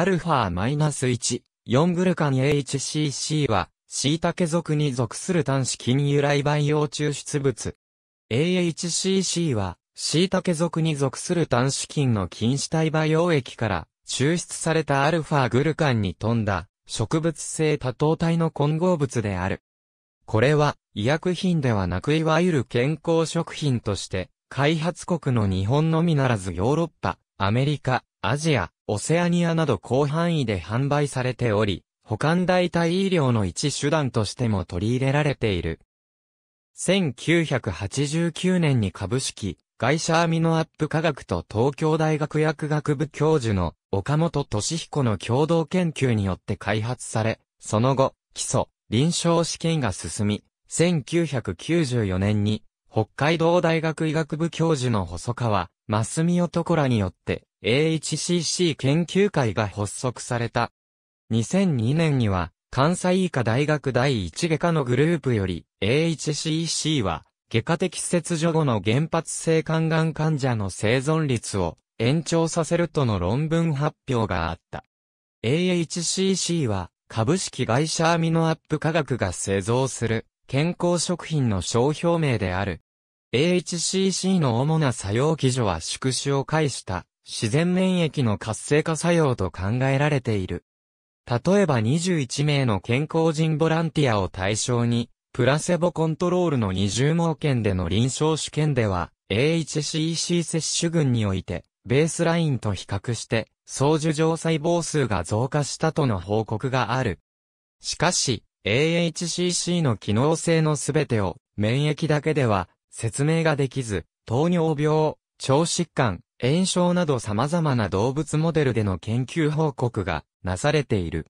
α-1、4グルカン HCC は、シタケ属に属する端子菌由来培養抽出物。AHCC は、シタケ属に属する端子菌の菌糸体培養液から抽出された α グルカンに富んだ植物性多糖体の混合物である。これは医薬品ではなくいわゆる健康食品として開発国の日本のみならずヨーロッパ、アメリカ、アジア、オセアニアなど広範囲で販売されており、保管代替医療の一手段としても取り入れられている。1989年に株式、会社アミノアップ科学と東京大学薬学部教授の岡本俊彦の共同研究によって開発され、その後、基礎、臨床試験が進み、1994年に北海道大学医学部教授の細川、マスミオトコラによって AHCC 研究会が発足された。2002年には、関西医科大学第一外科のグループより、AHCC は、外科的切除後の原発性肝がん患者の生存率を延長させるとの論文発表があった。AHCC は株式会社アミノアップ科学が製造する健康食品の商標名である。AHCC の主な作用基準は縮小を介した自然免疫の活性化作用と考えられている。例えば21名の健康人ボランティアを対象に、プラセボコントロールの二重盲検での臨床試験では、a h c c 接種群において、ベースラインと比較して、相受状細胞数が増加したとの報告がある。しかし、AHCC の機能性のすべてを、免疫だけでは、説明ができず、糖尿病、腸疾患、炎症など様々な動物モデルでの研究報告がなされている。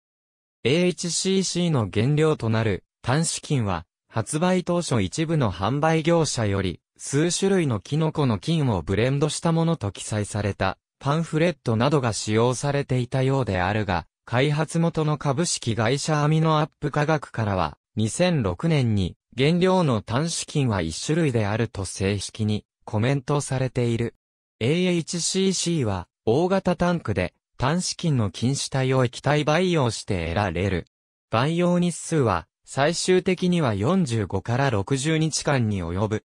h c c の原料となる炭子菌は、発売当初一部の販売業者より、数種類のキノコの菌をブレンドしたものと記載された、パンフレットなどが使用されていたようであるが、開発元の株式会社アミノアップ科学からは、2006年に原料の炭子菌は一種類であると正式にコメントされている。AHCC は、大型タンクで、単資金の禁止体を液体培養して得られる。培養日数は、最終的には45から60日間に及ぶ。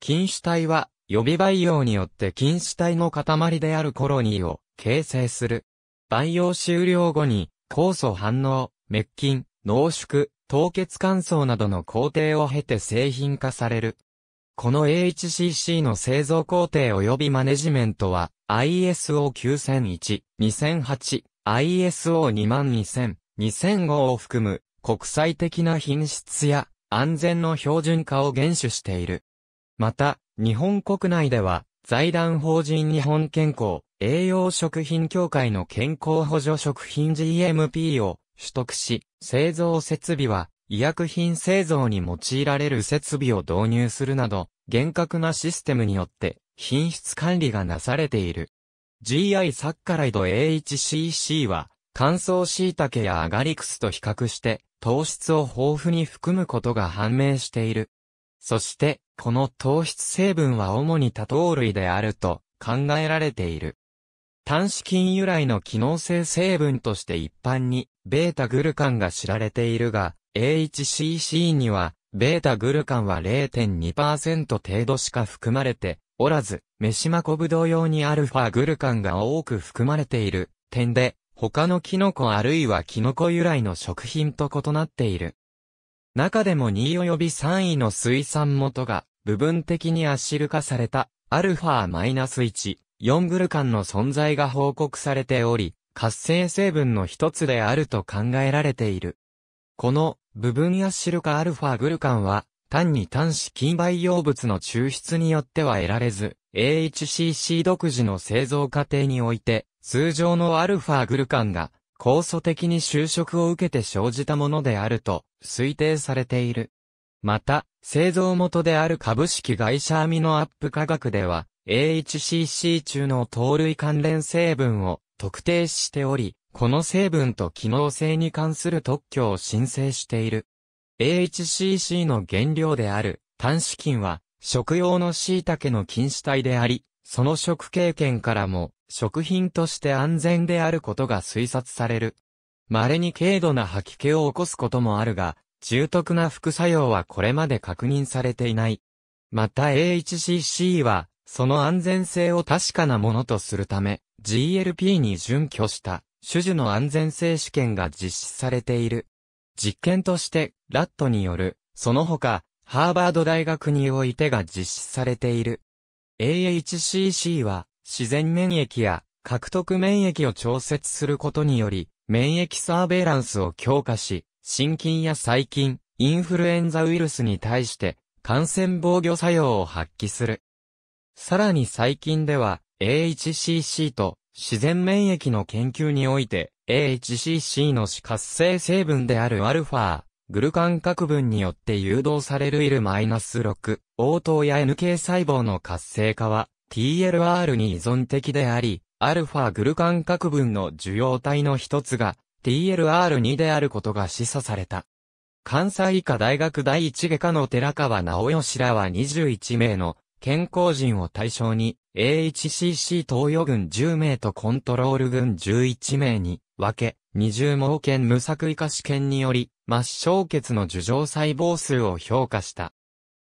禁止体は、予備培養によって禁止体の塊であるコロニーを形成する。培養終了後に、酵素反応、滅菌、濃縮、凍結乾燥などの工程を経て製品化される。この HCC の製造工程及びマネジメントは ISO9001、2008、ISO22000、2005を含む国際的な品質や安全の標準化を厳守している。また、日本国内では財団法人日本健康栄養食品協会の健康補助食品 GMP を取得し、製造設備は医薬品製造に用いられる設備を導入するなど、厳格なシステムによって品質管理がなされている。GI サッカライド AHCC は乾燥椎茸やアガリクスと比較して糖質を豊富に含むことが判明している。そして、この糖質成分は主に多糖類であると考えられている。単子菌由来の機能性成分として一般に、ベータグルカンが知られているが、AHCC には、ベータグルカンは0.2%程度しか含まれておらず、メシマコブ同様にアルファグルカンが多く含まれている点で、他のキノコあるいはキノコ由来の食品と異なっている。中でも2及び3位の水産元が部分的にアシル化されたアルファ -1、4グルカンの存在が報告されており、活性成分の一つであると考えられている。この部分やシルカアルファグルカンは、単に単子近培養物の抽出によっては得られず、AHCC 独自の製造過程において、通常のアルファグルカンが、酵素的に就職を受けて生じたものであると推定されている。また、製造元である株式会社アミノアップ科学では、AHCC 中の糖類関連成分を特定しており、この成分と機能性に関する特許を申請している。h c c の原料である、炭子菌は、食用の椎茸の菌糸体であり、その食経験からも、食品として安全であることが推察される。稀に軽度な吐き気を起こすこともあるが、重篤な副作用はこれまで確認されていない。また h c c は、その安全性を確かなものとするため、GLP に準拠した種々の安全性試験が実施されている。実験として、ラットによる、その他、ハーバード大学においてが実施されている。AHCC は、自然免疫や獲得免疫を調節することにより、免疫サーベイランスを強化し、心筋や細菌、インフルエンザウイルスに対して感染防御作用を発揮する。さらに最近では AHCC と自然免疫の研究において、AHCC の死活性成分であるアルファ、グルカン核分によって誘導されるナス6応答や NK 細胞の活性化は TLR に依存的であり、アルファグルカン核分の受容体の一つが TLR2 であることが示唆された。関西医科大学第一外科の寺川直義らは21名の健康人を対象に AHCC 東予軍10名とコントロール軍11名に分け、二重盲検無作為化試験により、末小血の樹状細胞数を評価した。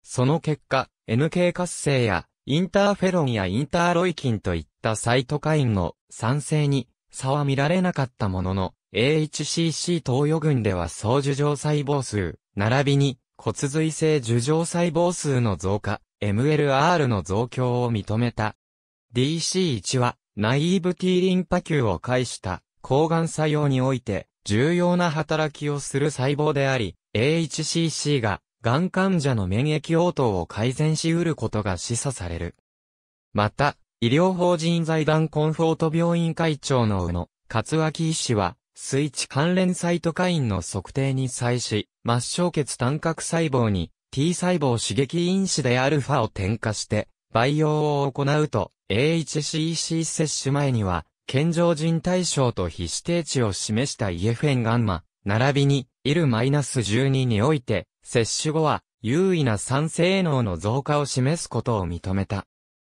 その結果、NK 活性やインターフェロンやインターロイキンといったサイトカインの酸性に差は見られなかったものの、AHCC 投与群では総樹状細胞数、並びに骨髄性樹状細胞数の増加、MLR の増強を認めた。DC1 は、ナイーブ T リンパ球を介した抗がん作用において重要な働きをする細胞であり、AHCC が、がん患者の免疫応答を改善し得ることが示唆される。また、医療法人財団コンフォート病院会長の宇野勝脇医師は、スイッチ関連サイトカインの測定に際し、末梢血単核細胞に T 細胞刺激因子で α を添加して、培養を行うと、AHCC 接種前には、健常人対象と非指定値を示した EFN ガンマ、並びに、IL-12 において、接種後は、優位な酸性能の増加を示すことを認めた。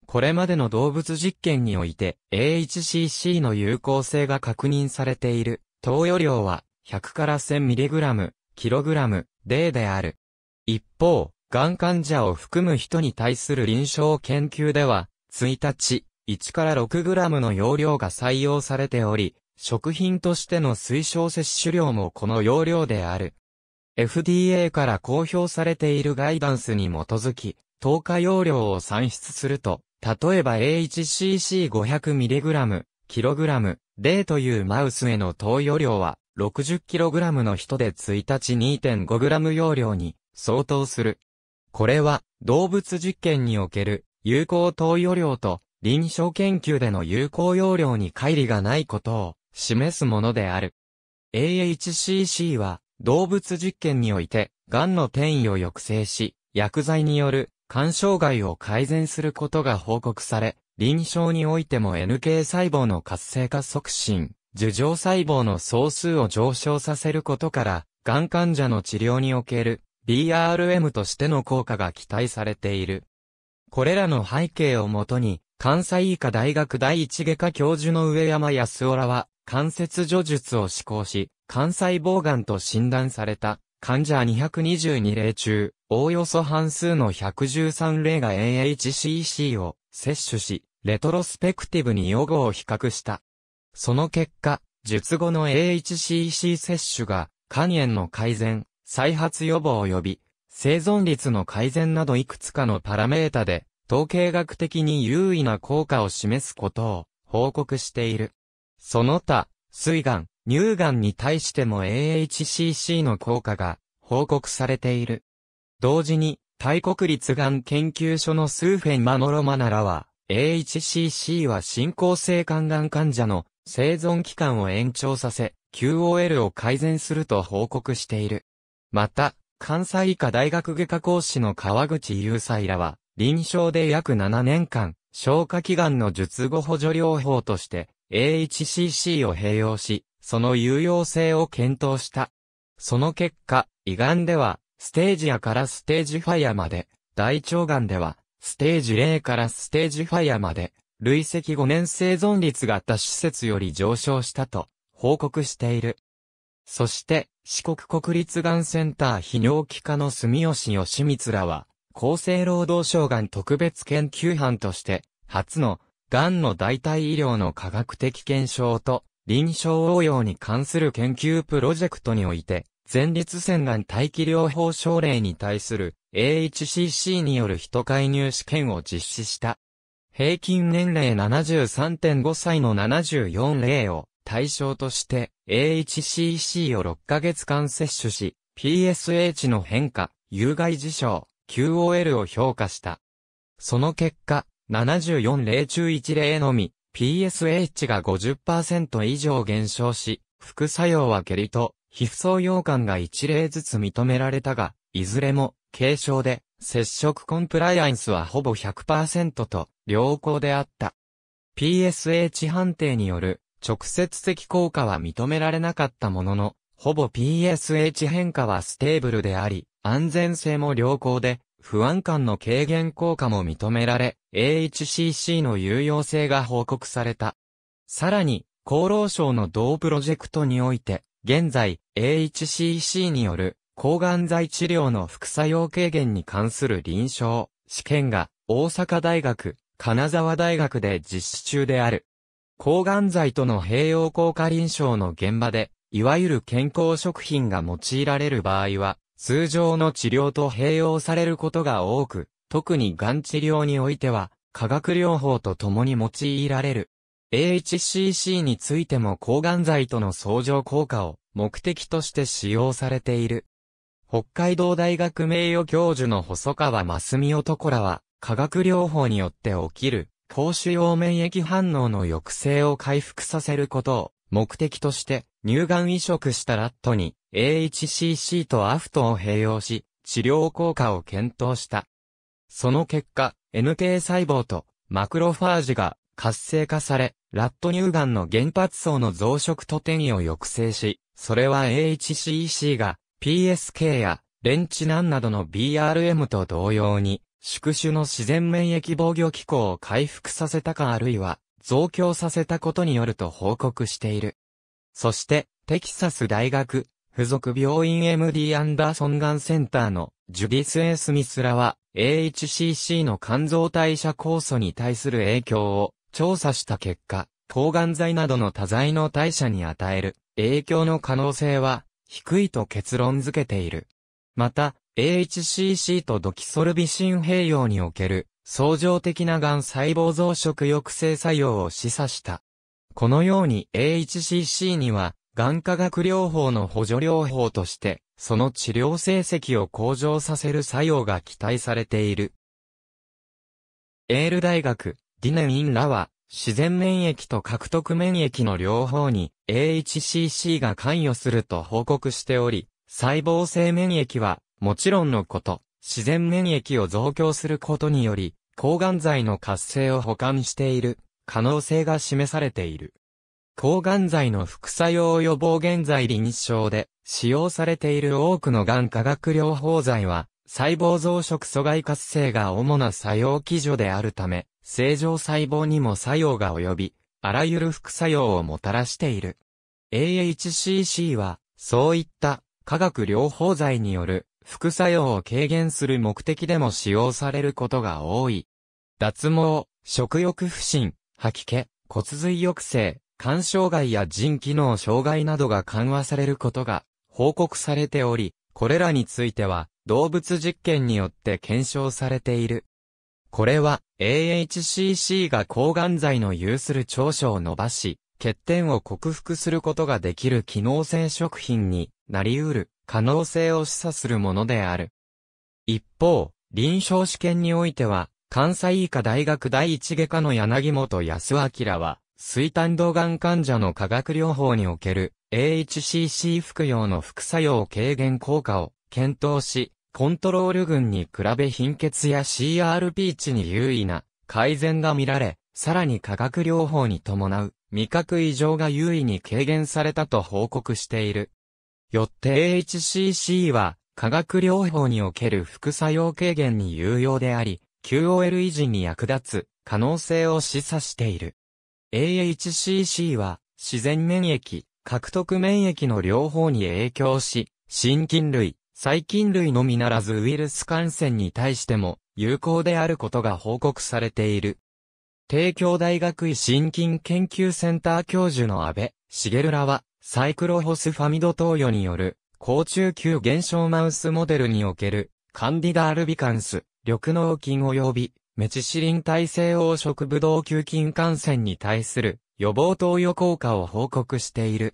これまでの動物実験において AHCC の有効性が確認されている投与量は100から 1000mg、kg である。一方、がん患者を含む人に対する臨床研究では、1日、1から 6g の容量が採用されており、食品としての推奨摂取量もこの容量である。FDA から公表されているガイダンスに基づき、糖化容量を算出すると、例えば AHCC500mg、kg、例というマウスへの投与量は、60kg の人で1日 2.5g 容量に相当する。これは動物実験における有効投与量と臨床研究での有効容量に乖離がないことを示すものである。AHCC は動物実験において、癌の転移を抑制し、薬剤による肝障害を改善することが報告され、臨床においても NK 細胞の活性化促進、樹状細胞の総数を上昇させることから、癌患者の治療における BRM としての効果が期待されている。これらの背景をもとに、関西医科大学第一外科教授の上山康夫らは、関節除術を施行し、関西防癌と診断された、患者222例中、おおよそ半数の113例が a h c c を摂取し、レトロスペクティブに予後を比較した。その結果、術後の a h c c 摂取が、肝炎の改善、再発予防及び生存率の改善などいくつかのパラメータで統計学的に優位な効果を示すことを報告している。その他、水がん、乳がんに対しても AHCC の効果が報告されている。同時に、大国立がん研究所のスーフェン・マノロマナラは、AHCC は進行性肝がん患者の生存期間を延長させ、QOL を改善すると報告している。また、関西医科大学外科講師の川口雄斎らは、臨床で約7年間、消化器官の術後補助療法として、AHCC を併用し、その有用性を検討した。その結果、胃がんでは、ステージアからステージファイアまで、大腸がんでは、ステージ0からステージファイアまで、累積5年生存率が多施設より上昇したと、報告している。そして、四国国立がんセンター泌尿器科の住吉義光らは、厚生労働省がん特別研究班として、初の、がんの代替医療の科学的検証と、臨床応用に関する研究プロジェクトにおいて、前立腺がん待機療法症例に対する AHCC による人介入試験を実施した。平均年齢73.5歳の74例を、対象として AHCC を6ヶ月間摂取し、PSH の変化、有害事象、QOL を評価した。その結果、74例中1例のみ、PSH が50%以上減少し、副作用は下痢と、皮膚創用感が1例ずつ認められたが、いずれも軽症で、接触コンプライアンスはほぼ100%と良好であった。PSH 判定による直接的効果は認められなかったものの、ほぼ PSH 変化はステーブルであり、安全性も良好で、不安感の軽減効果も認められ、AHCC の有用性が報告された。さらに、厚労省の同プロジェクトにおいて、現在、AHCC による抗がん剤治療の副作用軽減に関する臨床、試験が、大阪大学、金沢大学で実施中である。抗がん剤との併用効果臨床の現場で、いわゆる健康食品が用いられる場合は、通常の治療と併用されることが多く、特にがん治療においては、化学療法と共に用いられる。h c c についても抗がん剤との相乗効果を目的として使用されている。北海道大学名誉教授の細川増美男らは、化学療法によって起きる高腫用免疫反応の抑制を回復させることを目的として乳がん移植したラットに AHCC とアフトを併用し治療効果を検討した。その結果、NK 細胞とマクロファージが活性化され、ラット乳がんの原発層の増殖と転移を抑制し、それは a h c c が PSK やレンチナンなどの BRM と同様に宿主の自然免疫防御機構を回復させたかあるいは増強させたことによると報告している。そして、テキサス大学附属病院 MD アンダーソンガンセンターのジュディス・エスミスらは AHCC の肝臓代謝酵素に対する影響を調査した結果、抗がん剤などの多剤の代謝に与える影響の可能性は低いと結論付けている。また、AHCC とドキソルビシン併用における相乗的な癌細胞増殖抑制作用を示唆した。このように AHCC には、癌化学療法の補助療法として、その治療成績を向上させる作用が期待されている。エール大学、ディネインらは、自然免疫と獲得免疫の両方に AHCC が関与すると報告しており、細胞性免疫はもちろんのこと、自然免疫を増強することにより、抗がん剤の活性を補完している可能性が示されている。抗がん剤の副作用予防現在臨床で使用されている多くのがん化学療法剤は細胞増殖阻害活性が主な作用基準であるため正常細胞にも作用が及びあらゆる副作用をもたらしている。AHCC はそういった化学療法剤による副作用を軽減する目的でも使用されることが多い。脱毛、食欲不振、吐き気、骨髄抑制、肝障害や腎機能障害などが緩和されることが報告されており、これらについては動物実験によって検証されている。これは AHCC が抗がん剤の有する長所を伸ばし、欠点を克服することができる機能性食品になり得る。可能性を示唆するものである。一方、臨床試験においては、関西医科大学第一外科の柳本康明は、水炭動眼患者の化学療法における AHCC 服用の副作用軽減効果を検討し、コントロール群に比べ貧血や CRP 値に優位な改善が見られ、さらに化学療法に伴う味覚異常が優位に軽減されたと報告している。よって HCC は、化学療法における副作用軽減に有用であり、QOL 維持に役立つ可能性を示唆している。AHCC は、自然免疫、獲得免疫の両方に影響し、心筋類、細菌類のみならずウイルス感染に対しても有効であることが報告されている。帝京大学医心筋研究センター教授の安倍茂らは、サイクロホスファミド投与による、高中級減少マウスモデルにおける、カンディダールビカンス、緑脳菌及び、メチシリン耐性黄色ブドウ球菌感染に対する予防投与効果を報告している。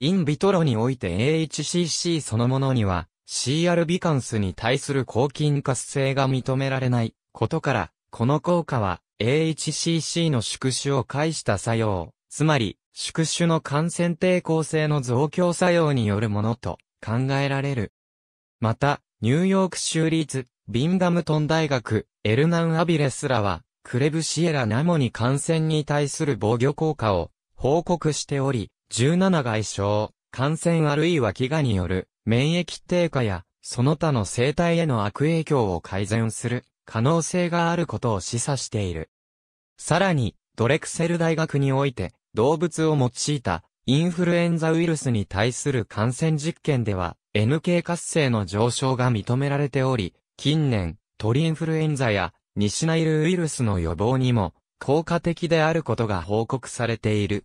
インビトロにおいて AHCC そのものには CR ビカンスに対する抗菌活性が認められないことから、この効果は AHCC の縮小を介した作用、つまり宿主の感染抵抗性の増強作用によるものと考えられる。また、ニューヨーク州立、ビンガムトン大学、エルナン・アビレスらは、クレブシエラ・ナモに感染に対する防御効果を報告しており、17外傷、感染あるいは飢餓による免疫低下や、その他の生態への悪影響を改善する可能性があることを示唆している。さらに、ドレクセル大学において、動物を用いたインフルエンザウイルスに対する感染実験では NK 活性の上昇が認められており、近年、鳥インフルエンザやニシナイルウイルスの予防にも効果的であることが報告されている。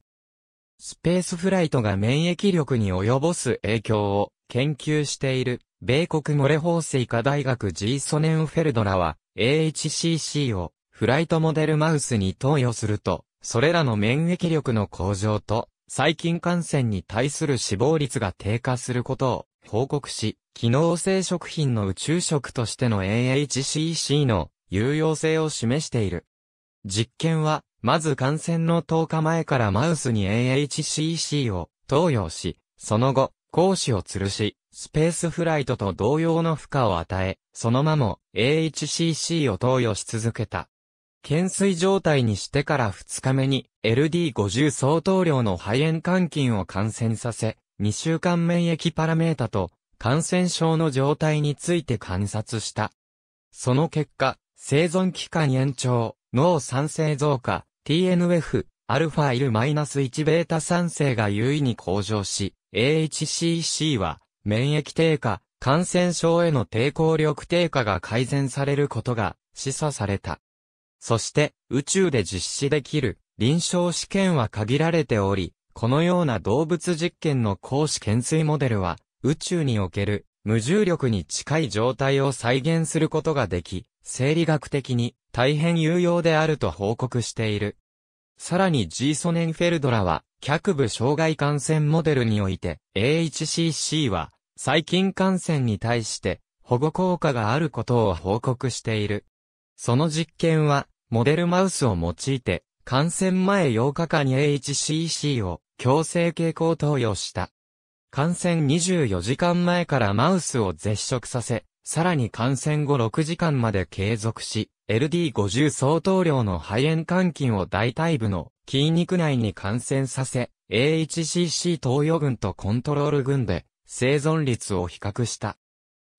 スペースフライトが免疫力に及ぼす影響を研究している米国モレホース医科大学 G ソネンフェルドラは AHCC をフライトモデルマウスに投与するとそれらの免疫力の向上と、細菌感染に対する死亡率が低下することを報告し、機能性食品の宇宙食としての AHCC の有用性を示している。実験は、まず感染の10日前からマウスに AHCC を投与し、その後、講師を吊るし、スペースフライトと同様の負荷を与え、そのまま AHCC を投与し続けた。懸垂状態にしてから2日目に LD50 相当量の肺炎肝菌を感染させ、2週間免疫パラメータと感染症の状態について観察した。その結果、生存期間延長、脳酸性増加、TNF、α ルイル -1 β 酸性が優位に向上し、AHCC は免疫低下、感染症への抵抗力低下が改善されることが示唆された。そして、宇宙で実施できる臨床試験は限られており、このような動物実験の公子懸垂モデルは、宇宙における無重力に近い状態を再現することができ、生理学的に大変有用であると報告している。さらにジーソネンフェルドラは、脚部障害感染モデルにおいて、AHCC は、細菌感染に対して、保護効果があることを報告している。その実験は、モデルマウスを用いて、感染前8日間に HCC を強制蛍光投与した。感染24時間前からマウスを絶食させ、さらに感染後6時間まで継続し、LD50 相当量の肺炎換金を大腿部の筋肉内に感染させ、AHCC 投与群とコントロール群で生存率を比較した。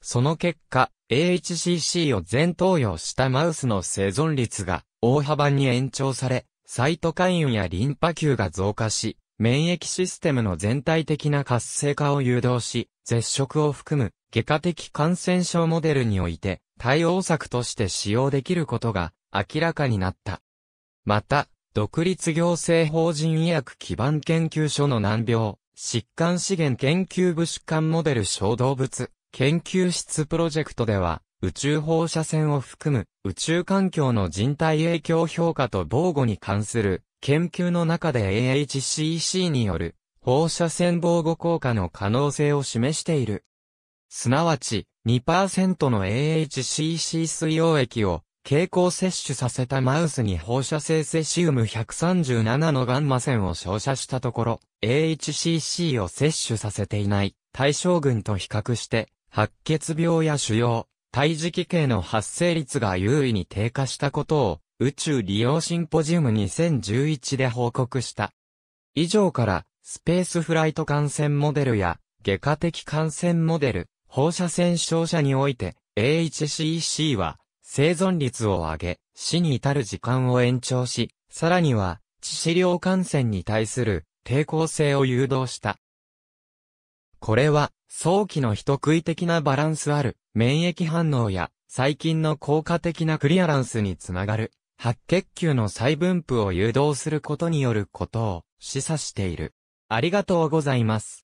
その結果、AHCC を全投与したマウスの生存率が大幅に延長され、サイトカインやリンパ球が増加し、免疫システムの全体的な活性化を誘導し、絶食を含む外科的感染症モデルにおいて対応策として使用できることが明らかになった。また、独立行政法人医薬基盤研究所の難病、疾患資源研究部疾患モデル小動物研究室プロジェクトでは、宇宙放射線を含む宇宙環境の人体影響評価と防護に関する研究の中で AHCC による放射線防護効果の可能性を示している。すなわち2%の AHCC 水溶液を蛍光摂取させたマウスに放射性セシウム137のガンマ線を照射したところ、AHCC を摂取させていない対象群と比較して白血病や腫瘍、胎児期系の発生率が優位に低下したことを、宇宙利用シンポジウム2011で報告した。以上から、スペースフライト感染モデルや、外科的感染モデル、放射線照射において、AHCC は、生存率を上げ、死に至る時間を延長し、さらには、致死量感染に対する抵抗性を誘導した。これは、早期の人食い的なバランスある、免疫反応や、細菌の効果的なクリアランスにつながる、白血球の再分布を誘導することによることを示唆している。ありがとうございます。